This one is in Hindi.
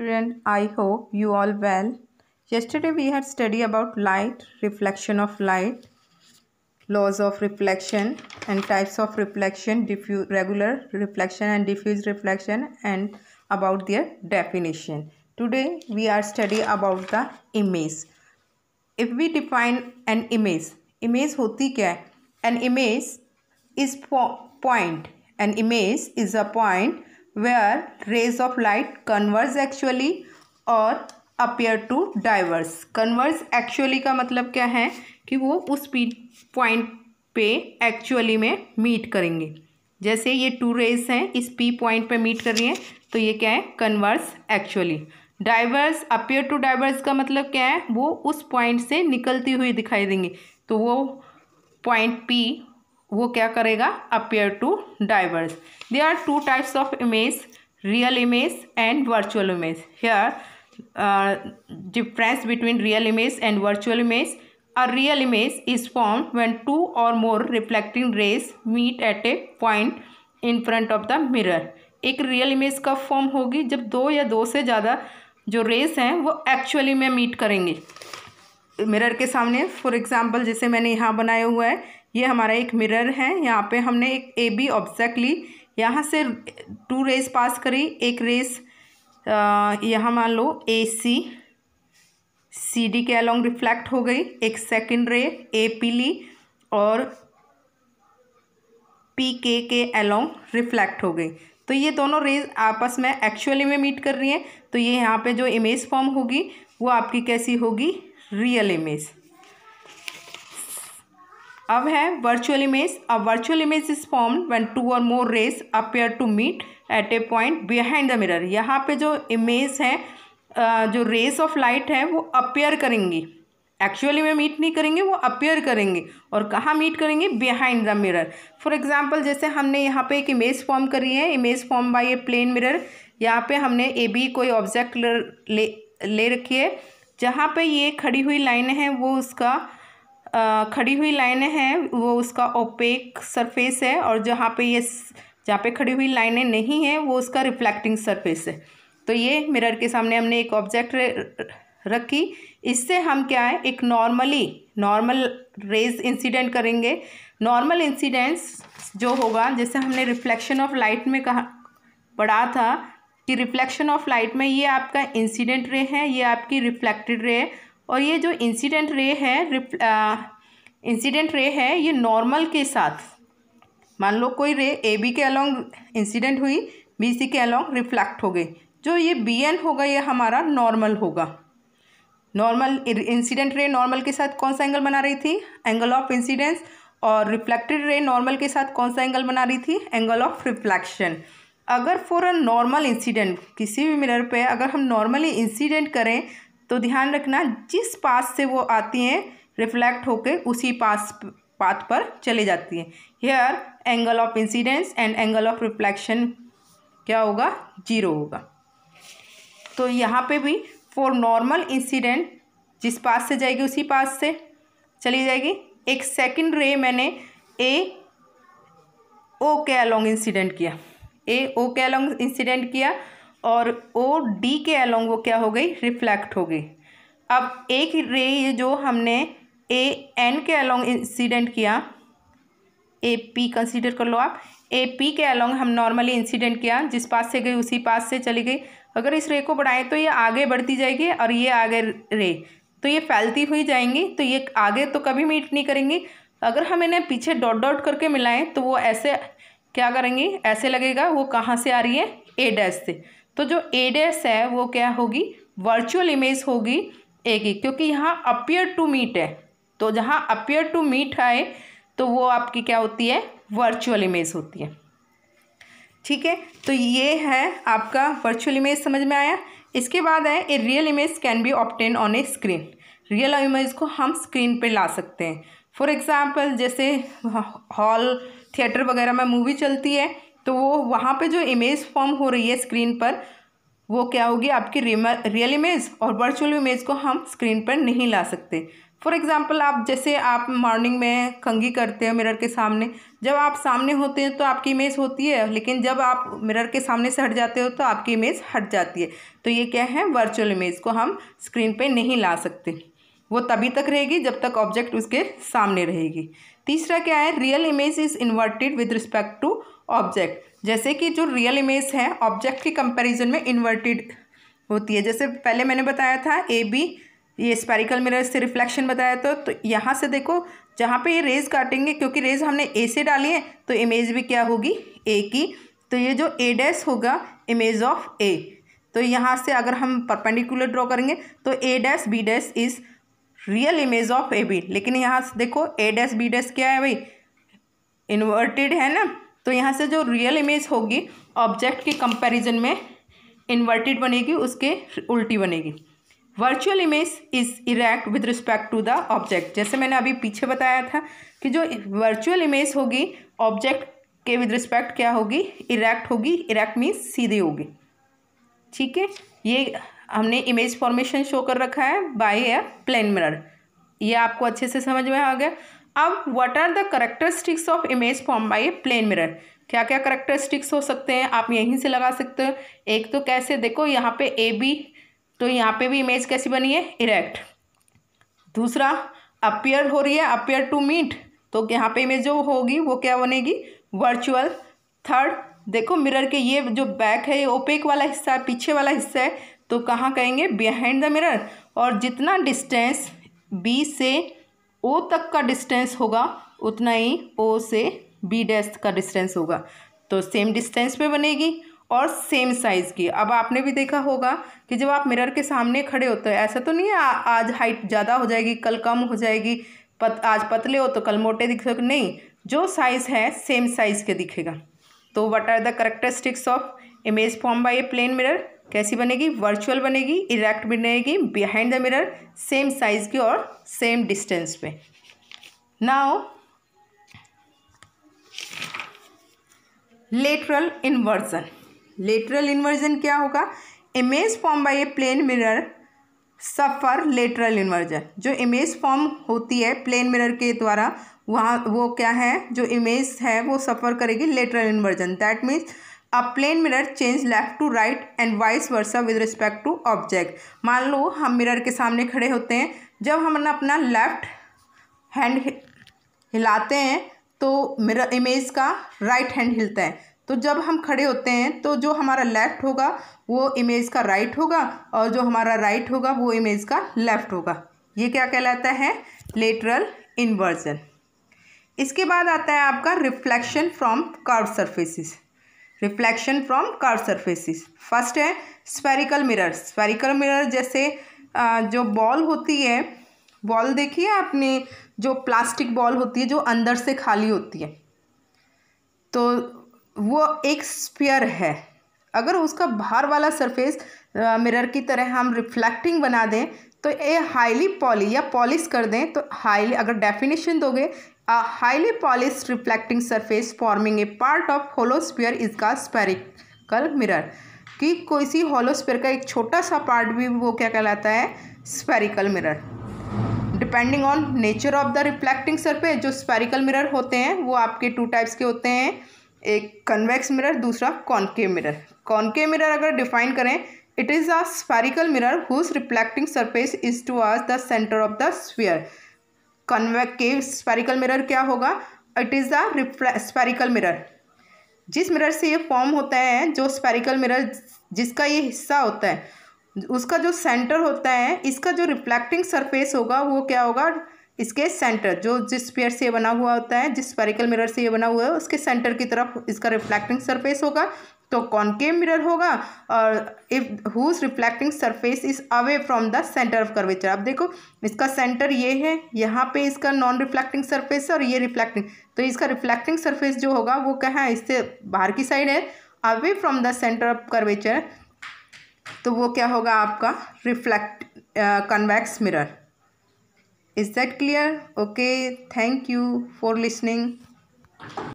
student i hope you all well yesterday we had study about light reflection of light laws of reflection and types of reflection regular reflection and diffuse reflection and about their definition today we are study about the image if we define an image image hoti kya an image is po point an image is a point where rays of light converse actually or appear to diverse converse actually का मतलब क्या है कि वो उस पॉइंट पे एक्चुअली में मीट करेंगे जैसे ये टू रेज हैं इस पी पॉइंट पे मीट कर रही हैं तो ये क्या है converse actually diverse appear to diverse का मतलब क्या है वो उस पॉइंट से निकलती हुई दिखाई देंगे तो वो पॉइंट पी वो क्या करेगा appear to diverse there are two types of image real image and virtual image here uh, difference between real image and virtual image a real image is formed when two or more reflecting rays meet at a point in front of the mirror एक रियल इमेज कब फॉर्म होगी जब दो या दो से ज़्यादा जो रेस हैं वो एक्चुअली में मीट करेंगे मिरर के सामने फॉर एग्जांपल जैसे मैंने यहाँ बनाया हुआ है ये हमारा एक मिरर है यहाँ पे हमने एक ए बी ऑब्जेक्ट ली यहाँ से टू रेस पास करी एक रेस यहाँ मान लो ए सी सी डी के अलॉन्ग रिफ्लेक्ट हो गई एक सेकेंड रे ए पी ली और पी के के अलॉन्ग रिफ्लेक्ट हो गई तो ये दोनों रेज आपस में एक्चुअली में मीट कर रही हैं तो ये यहाँ पे जो इमेज फॉर्म होगी वो आपकी कैसी होगी रियल इमेज अब है वर्चुअल इमेज अब virtual image is form when two or more rays appear to meet at a point behind the mirror यहाँ पे जो इमेज है जो रेस ऑफ लाइट है वो अपेयर करेंगी एक्चुअली में मीट नहीं करेंगे वो अपेयर करेंगे और कहाँ मीट करेंगे behind the mirror for example जैसे हमने यहाँ पे एक इमेज फॉर्म करी है image form by a plane mirror यहाँ पे हमने ए बी कोई ऑब्जेक्ट ले ले रखी है जहाँ पे ये खड़ी हुई लाइन है वो उसका खड़ी हुई लाइनें हैं वो उसका ओपेक सरफेस है और जहाँ पे ये जहाँ पे खड़ी हुई लाइनें नहीं हैं वो उसका रिफ्लेक्टिंग सरफेस है तो ये मिरर के सामने हमने एक ऑब्जेक्ट रखी इससे हम क्या है एक नॉर्मली नॉर्मल रेज इंसिडेंट करेंगे नॉर्मल इंसिडेंट्स जो होगा जैसे हमने रिफ्लेक्शन ऑफ लाइट में कहा पढ़ा था कि रिफ्लेक्शन ऑफ लाइट में ये आपका इंसिडेंट रे है ये आपकी रिफ्लेक्टेड रे है और ये जो इंसिडेंट रे है इंसिडेंट रे है ये नॉर्मल के साथ मान लो कोई रे ए बी के अलॉन्ग इंसिडेंट हुई बी सी के अलॉन्ग रिफ्लेक्ट हो गई जो ये बी एन होगा ये हमारा नॉर्मल होगा नॉर्मल इंसिडेंट रे नॉर्मल के साथ कौन सा एंगल बना रही थी एंगल ऑफ इंसिडेंस और रिफ्लेक्टेड रे नॉर्मल के साथ कौन सा एंगल बना रही थी एंगल ऑफ रिफ्लेक्शन अगर फॉर अ नॉर्मल इंसिडेंट किसी भी मिरर पे अगर हम नॉर्मली इंसिडेंट करें तो ध्यान रखना जिस पास से वो आती हैं रिफ्लेक्ट होकर उसी पास पाथ पर चले जाती हैं here angle of incidence and angle of reflection क्या होगा जीरो होगा तो यहाँ पे भी फॉर नॉर्मल इंसिडेंट जिस पास से जाएगी उसी पास से चली जाएगी एक सेकंड रे मैंने ए ओ के अलोंग इंसिडेंट किया ए ओ के अलोंग इंसिडेंट किया और ओ डी के अलोंग वो क्या हो गई रिफ्लेक्ट हो गई अब एक रे जो हमने ए एन के अलोंग इंसिडेंट किया ए पी कंसिडर कर लो आप ए पी के अलोंग हम नॉर्मली इंसिडेंट किया जिस पास से गई उसी पास से चली गई अगर इस रे को बढ़ाएं तो ये आगे बढ़ती जाएगी और ये आगे रे तो ये फैलती हुई जाएंगी तो ये आगे तो कभी मीट नहीं करेंगी अगर हम इन्हें पीछे डॉट डॉट करके मिलाएं तो वो ऐसे क्या करेंगी ऐसे लगेगा वो कहाँ से आ रही है ए डैश से तो जो ए डैश है वो क्या होगी वर्चुअल इमेज होगी ए की क्योंकि यहाँ अपियर टू मीट है तो जहाँ अपियर टू मीट आए तो वो आपकी क्या होती है वर्चुअल इमेज होती है ठीक है तो ये है आपका वर्चुअल इमेज समझ में आया इसके बाद है a real image can be obtain on a screen real image को हम स्क्रीन पे ला सकते हैं फॉर एग्ज़ाम्पल जैसे हॉल थिएटर वगैरह में मूवी चलती है तो वो वहाँ पे जो इमेज फॉर्म हो रही है स्क्रीन पर वो क्या होगी आपकी रियल इमेज और वर्चुअल इमेज को हम स्क्रीन पर नहीं ला सकते फॉर एग्ज़ाम्पल आप जैसे आप मॉर्निंग में कंगी करते हो मिरर के सामने जब आप सामने होते हैं तो आपकी इमेज होती है लेकिन जब आप मिरर के सामने से हट जाते हो तो आपकी इमेज हट जाती है तो ये क्या है वर्चुअल इमेज को हम स्क्रीन पर नहीं ला सकते वो तभी तक रहेगी जब तक ऑब्जेक्ट उसके सामने रहेगी तीसरा क्या है real image is inverted with respect to object जैसे कि जो रियल इमेज है ऑब्जेक्ट की कंपैरिजन में इन्वर्टेड होती है जैसे पहले मैंने बताया था ए बी ये स्पेरिकल मिरर से रिफ्लेक्शन बताया तो तो यहाँ से देखो जहाँ पे ये रेज काटेंगे क्योंकि रेज हमने ए से डाली है तो इमेज भी क्या होगी ए की तो ये जो ए डैस होगा इमेज ऑफ ए तो यहाँ से अगर हम परपेंडिकुलर ड्रॉ करेंगे तो A dash B dash is real image of A B लेकिन यहाँ से देखो ए डैस बी डैस क्या है भाई इन्वर्टेड है ना तो यहाँ से जो रियल इमेज होगी ऑब्जेक्ट के कंपैरिजन में इन्वर्टेड बनेगी उसके उल्टी बनेगी virtual image is erect with respect to the object जैसे मैंने अभी पीछे बताया था कि जो वर्चुअल इमेज होगी ऑब्जेक्ट के विद रिस्पेक्ट क्या होगी इरेक्ट होगी इरेक्ट मीन्स सीधी होगी ठीक है ये हमने इमेज फॉर्मेशन शो कर रखा है बाय ए प्लेन मिरर ये आपको अच्छे से समझ में आ गया अब what are the characteristics of image form by a plane mirror क्या क्या करेक्टरिस्टिक्स हो सकते हैं आप यहीं से लगा सकते हो एक तो कैसे देखो यहाँ पे ए बी तो यहाँ पे भी इमेज कैसी बनी है इरेक्ट दूसरा अपियर हो रही है अपियर टू मीट तो यहाँ पे इमेज जो होगी वो क्या बनेगी वर्चुअल थर्ड देखो मिरर के ये जो बैक है ये ओपेक वाला हिस्सा है पीछे वाला हिस्सा है तो कहाँ कहेंगे बिहाइंड द मिरर और जितना डिस्टेंस बी से ओ तक का डिस्टेंस होगा उतना ही ओ से बी डैश का डिस्टेंस होगा तो सेम डिस्टेंस पे बनेगी और सेम साइज़ की अब आपने भी देखा होगा कि जब आप मिरर के सामने खड़े होते हो तो ऐसा तो नहीं है आज हाइट ज़्यादा हो जाएगी कल कम हो जाएगी पत आज पतले हो तो कल मोटे दिखेगा नहीं जो साइज़ है सेम साइज़ के दिखेगा तो what are the characteristics of image form by a plane mirror कैसी बनेगी वर्चुअल बनेगी इरेक्ट बनेगी behind the mirror same size की और सेम डिस्टेंस पे now lateral inversion lateral inversion क्या होगा image form by a plane mirror suffer lateral inversion जो इमेज फॉर्म होती है प्लेन मिरर के द्वारा वहाँ वो क्या है जो इमेज है वो सफ़र करेगी lateral inversion that means a plane mirror change left to right and vice versa with respect to object मान लो हम मिरर के सामने खड़े होते हैं जब हम अपना लेफ्ट हैंड हिलाते हैं तो मिरर इमेज का राइट right हैंड हिलता है तो जब हम खड़े होते हैं तो जो हमारा लेफ़्ट होगा वो इमेज का राइट right होगा और जो हमारा राइट right होगा वो इमेज का लेफ़्ट होगा ये क्या कहलाता है लेटरल इन्वर्जन इसके बाद आता है आपका reflection from curve surfaces reflection from curve surfaces first है स्पेरिकल मिरर स्पेरिकल मिरर जैसे जो बॉल होती है बॉल देखिए आपने जो प्लास्टिक बॉल होती है जो अंदर से खाली होती है तो वो एक स्पेयर है अगर उसका बाहर वाला सरफेस मिरर की तरह हम रिफ्लेक्टिंग बना दें तो ये हाईली पॉली या पॉलिश कर दें तो हाईली अगर डेफिनेशन दोगे highly highly reflecting surface forming a part of hollow sphere is का स्पेरिकल मिरर कि कोई सी होलोस्पियर का एक छोटा सा पार्ट भी वो क्या कहलाता है spherical mirror depending on nature of the reflecting surface जो स्पेरिकल मिरर होते हैं वो आपके टू टाइप्स के होते हैं एक कन्वेक्स मिरर दूसरा कॉनके मिरर कॉन्केव मिरर अगर डिफाइन करें is is a spherical whose reflecting surface is to towards the centre of the sphere. Concave spherical mirror क्या होगा it is the spherical mirror जिस मिरर से ये फॉर्म होता है जो स्पेरिकल मिरर जिसका ये हिस्सा होता है उसका जो सेंटर होता है इसका जो रिफ्लेक्टिंग सरफेस होगा वो क्या होगा इसके सेंटर जो जिस स्पेयर से बना हुआ होता है जिस स्पेरिकल मिरर से ये बना हुआ है उसके सेंटर की तरफ इसका रिफ्लेक्टिंग सरफेस होगा तो कॉन्केव मिरर होगा और if whose reflecting surface is away from the centre of curvature अब देखो इसका सेंटर ये है यहाँ पे इसका नॉन रिफ्लेक्टिंग सरफेस है और ये रिफ्लेक्टिंग तो इसका रिफ्लेक्टिंग सरफेस जो होगा वो क्या है इससे बाहर की साइड है away from the centre of curvature तो वो क्या होगा आपका reflect convex mirror is that clear okay thank you for listening